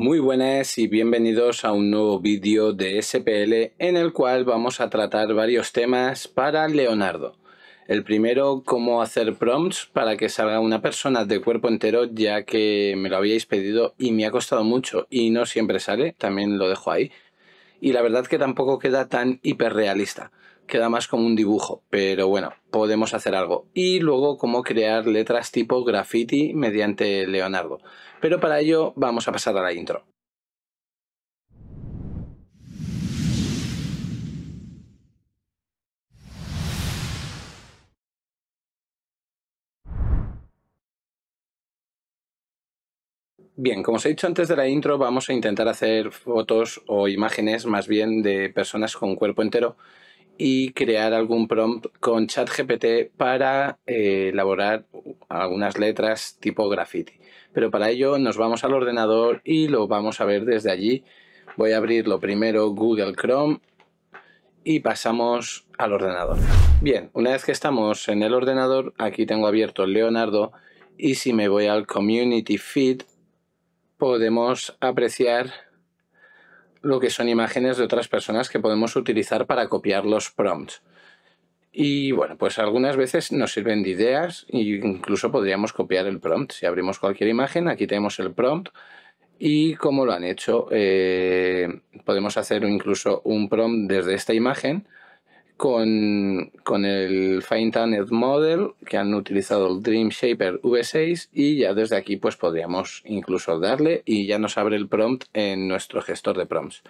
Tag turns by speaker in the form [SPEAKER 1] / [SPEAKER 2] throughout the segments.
[SPEAKER 1] Muy buenas y bienvenidos a un nuevo vídeo de SPL en el cual vamos a tratar varios temas para Leonardo. El primero, cómo hacer prompts para que salga una persona de cuerpo entero ya que me lo habíais pedido y me ha costado mucho y no siempre sale, también lo dejo ahí y la verdad que tampoco queda tan hiperrealista. Queda más como un dibujo, pero bueno, podemos hacer algo. Y luego cómo crear letras tipo graffiti mediante Leonardo. Pero para ello vamos a pasar a la intro. Bien, como os he dicho antes de la intro, vamos a intentar hacer fotos o imágenes más bien de personas con cuerpo entero y crear algún prompt con ChatGPT para eh, elaborar algunas letras tipo graffiti. Pero para ello nos vamos al ordenador y lo vamos a ver desde allí. Voy a abrir lo primero Google Chrome y pasamos al ordenador. Bien, una vez que estamos en el ordenador, aquí tengo abierto Leonardo y si me voy al Community Feed, podemos apreciar lo que son imágenes de otras personas que podemos utilizar para copiar los prompts. Y bueno, pues algunas veces nos sirven de ideas e incluso podríamos copiar el prompt. Si abrimos cualquier imagen, aquí tenemos el prompt y como lo han hecho, eh, podemos hacer incluso un prompt desde esta imagen con, el Fine Tuned Model que han utilizado el Dream Shaper V6 y ya desde aquí pues podríamos incluso darle y ya nos abre el prompt en nuestro gestor de prompts.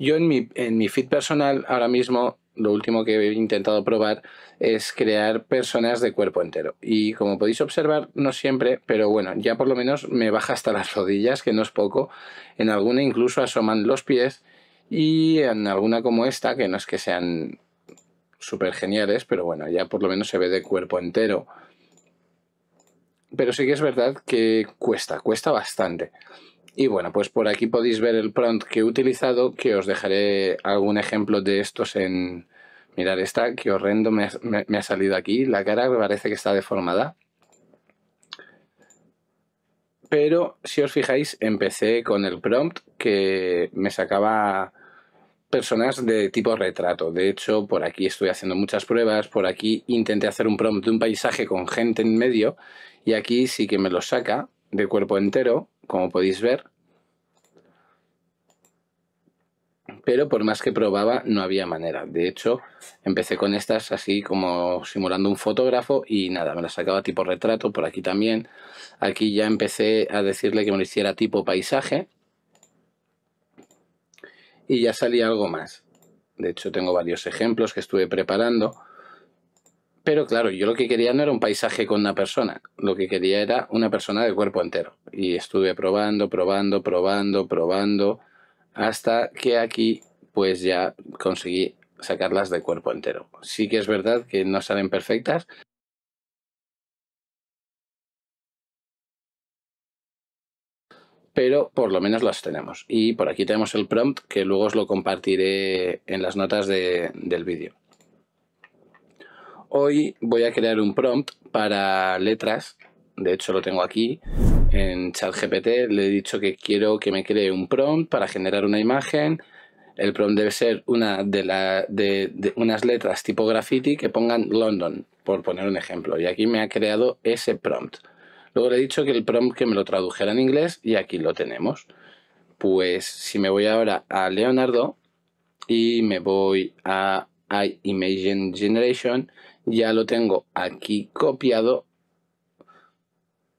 [SPEAKER 1] Yo en mi, en mi feed personal ahora mismo lo último que he intentado probar es crear personas de cuerpo entero. Y como podéis observar, no siempre, pero bueno, ya por lo menos me baja hasta las rodillas, que no es poco. En alguna incluso asoman los pies y en alguna como esta, que no es que sean súper geniales, pero bueno, ya por lo menos se ve de cuerpo entero. Pero sí que es verdad que cuesta, cuesta bastante. Y bueno, pues por aquí podéis ver el prompt que he utilizado, que os dejaré algún ejemplo de estos en... Mirar esta, que horrendo me, me ha salido aquí. La cara parece que está deformada pero si os fijáis empecé con el prompt que me sacaba personas de tipo retrato. De hecho, por aquí estoy haciendo muchas pruebas, por aquí intenté hacer un prompt de un paisaje con gente en medio y aquí sí que me lo saca de cuerpo entero, como podéis ver. Pero por más que probaba, no había manera. De hecho, empecé con estas así como simulando un fotógrafo y nada, me las sacaba tipo retrato, por aquí también. Aquí ya empecé a decirle que me lo hiciera tipo paisaje y ya salía algo más. De hecho, tengo varios ejemplos que estuve preparando. Pero claro, yo lo que quería no era un paisaje con una persona, lo que quería era una persona de cuerpo entero. Y estuve probando, probando, probando, probando, hasta que aquí pues ya conseguí sacarlas de cuerpo entero. Sí que es verdad que no salen perfectas, pero por lo menos las tenemos. Y por aquí tenemos el prompt que luego os lo compartiré en las notas del vídeo. Hoy voy a crear un prompt para letras, de hecho lo tengo aquí, en ChatGPT le he dicho que quiero que me cree un prompt para generar una imagen. El prompt debe ser una de, las de, unas letras tipo graffiti que pongan London, por poner un ejemplo. Y aquí me ha creado ese prompt. Luego le he dicho que el prompt que me lo tradujera en inglés y aquí lo tenemos. Pues si me voy ahora a Leonardo y me voy a Image Generation, ya lo tengo aquí copiado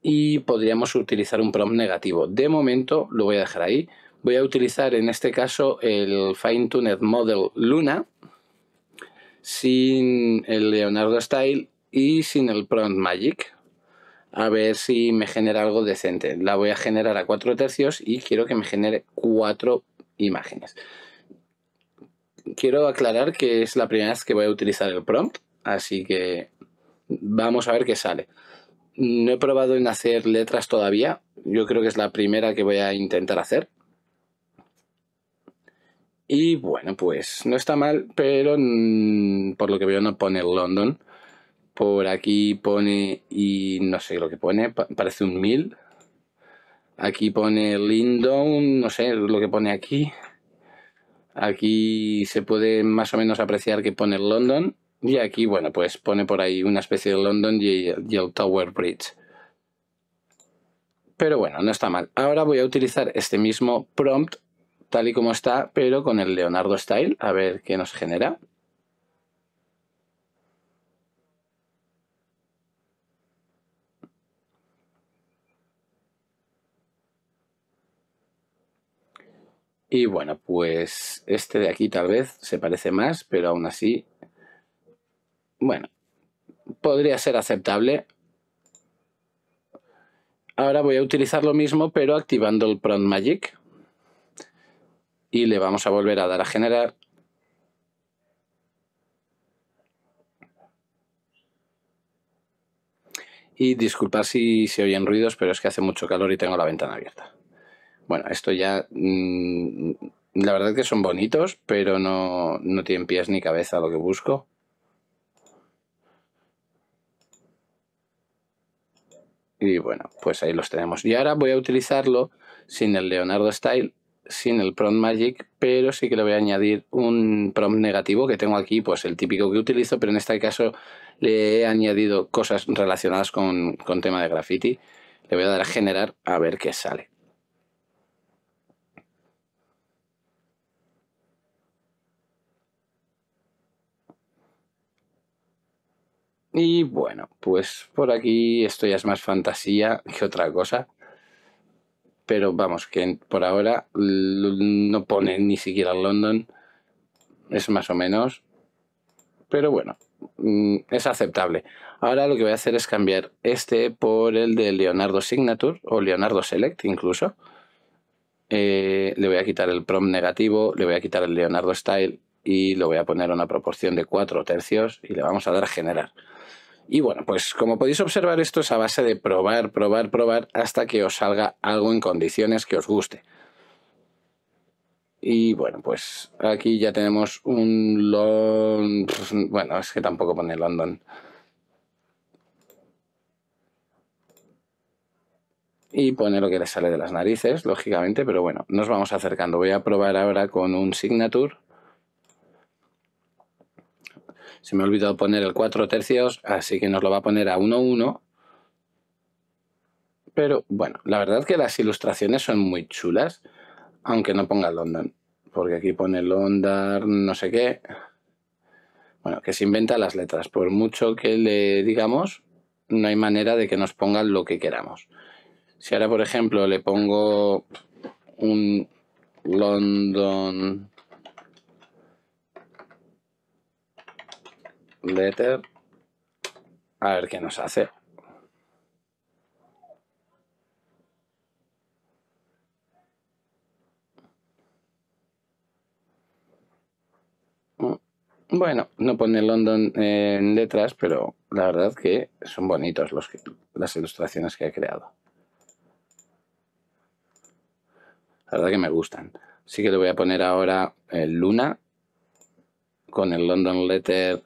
[SPEAKER 1] y podríamos utilizar un prompt negativo. De momento lo voy a dejar ahí. Voy a utilizar en este caso el Fine Tuned Model Luna sin el Leonardo Style y sin el Prompt Magic a ver si me genera algo decente. La voy a generar a cuatro tercios y quiero que me genere cuatro imágenes. Quiero aclarar que es la primera vez que voy a utilizar el prompt, así que vamos a ver qué sale. No he probado en hacer letras todavía, yo creo que es la primera que voy a intentar hacer. Y bueno, pues no está mal, pero mm, por lo que veo no pone London. Por aquí pone, y no sé lo que pone, parece un mil. Aquí pone Lindon, no sé lo que pone aquí. Aquí se puede más o menos apreciar que pone London. Y aquí, bueno, pues pone por ahí una especie de London y el Tower Bridge. Pero bueno, no está mal. Ahora voy a utilizar este mismo prompt tal y como está, pero con el Leonardo Style, a ver qué nos genera. Y bueno, pues este de aquí tal vez se parece más, pero aún así, bueno, podría ser aceptable. Ahora voy a utilizar lo mismo, pero activando el Prompt Magic. Y le vamos a volver a dar a generar. Y disculpad si se oyen ruidos, pero es que hace mucho calor y tengo la ventana abierta. Bueno, esto ya. Mm, la verdad que son bonitos, pero no, no tienen pies ni cabeza lo que busco. Y bueno, pues ahí los tenemos. Y ahora voy a utilizarlo sin el Leonardo Style, sin el Prompt Magic, pero sí que le voy a añadir un prompt negativo que tengo aquí, pues el típico que utilizo, pero en este caso le he añadido cosas relacionadas con, con tema de graffiti. Le voy a dar a generar a ver qué sale. Y bueno, pues por aquí esto ya es más fantasía que otra cosa. Pero vamos, que por ahora no pone ni siquiera London. Es más o menos. Pero bueno, mm, es aceptable. Ahora lo que voy a hacer es cambiar este por el de Leonardo Signature o Leonardo Select incluso. Eh, le voy a quitar el prom negativo, le voy a quitar el Leonardo Style y lo voy a poner a una proporción de 4 tercios y le vamos a dar a generar. Y bueno, pues como podéis observar esto es a base de probar, probar, probar hasta que os salga algo en condiciones que os guste. Y bueno, pues aquí ya tenemos un long... Bueno, es que tampoco pone London. Y pone lo que le sale de las narices, lógicamente, pero bueno, nos vamos acercando. Voy a probar ahora con un Signature. Se me ha olvidado poner el 4 tercios, así que nos lo va a poner a 1-1. Pero bueno, la verdad que las ilustraciones son muy chulas, aunque no ponga London, porque aquí pone London, no sé qué. Bueno, que se inventa las letras. Por mucho que le digamos, no hay manera de que nos pongan lo que queramos. Si ahora, por ejemplo, le pongo un London letter. A ver qué nos hace. Bueno, no pone London en letras, pero la verdad que son bonitos los que, las ilustraciones que ha creado. La verdad que me gustan. así que le voy a poner ahora el Luna con el London Letter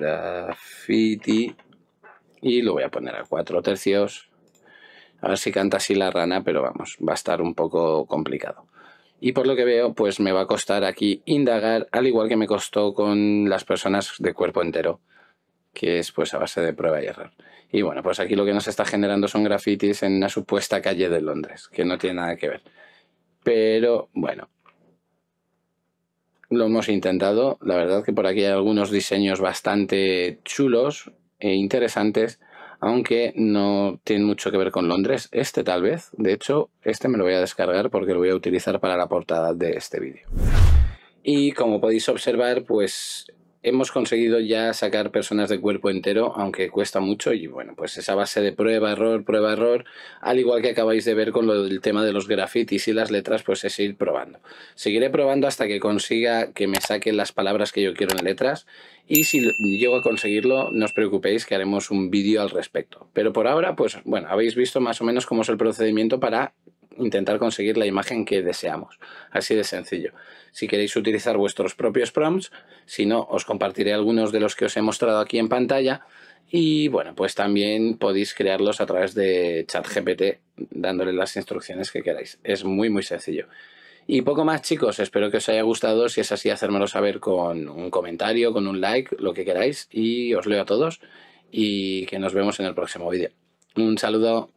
[SPEAKER 1] graffiti y lo voy a poner a cuatro tercios. A ver si canta así la rana, pero vamos, va a estar un poco complicado. Y por lo que veo, pues me va a costar aquí indagar, al igual que me costó con las personas de cuerpo entero, que es pues a base de prueba y error. Y bueno, pues aquí lo que nos está generando son grafitis en una supuesta calle de Londres, que no tiene nada que ver. Pero bueno, lo hemos intentado. La verdad que por aquí hay algunos diseños bastante chulos e interesantes, aunque no tienen mucho que ver con Londres. Este tal vez, de hecho, este me lo voy a descargar porque lo voy a utilizar para la portada de este vídeo. Y como podéis observar, pues hemos conseguido ya sacar personas de cuerpo entero, aunque cuesta mucho, y bueno, pues esa base de prueba, error, prueba, error, al igual que acabáis de ver con lo del tema de los grafitis y las letras, pues es ir probando. Seguiré probando hasta que consiga que me saquen las palabras que yo quiero en letras, y si llego a conseguirlo, no os preocupéis que haremos un vídeo al respecto. Pero por ahora, pues bueno, habéis visto más o menos cómo es el procedimiento para intentar conseguir la imagen que deseamos. Así de sencillo. Si queréis utilizar vuestros propios prompts, si no, os compartiré algunos de los que os he mostrado aquí en pantalla. Y bueno, pues también podéis crearlos a través de ChatGPT dándole las instrucciones que queráis. Es muy, muy sencillo. Y poco más chicos, espero que os haya gustado, si es así hacérmelo saber con un comentario, con un like, lo que queráis y os leo a todos y que nos vemos en el próximo vídeo. Un saludo.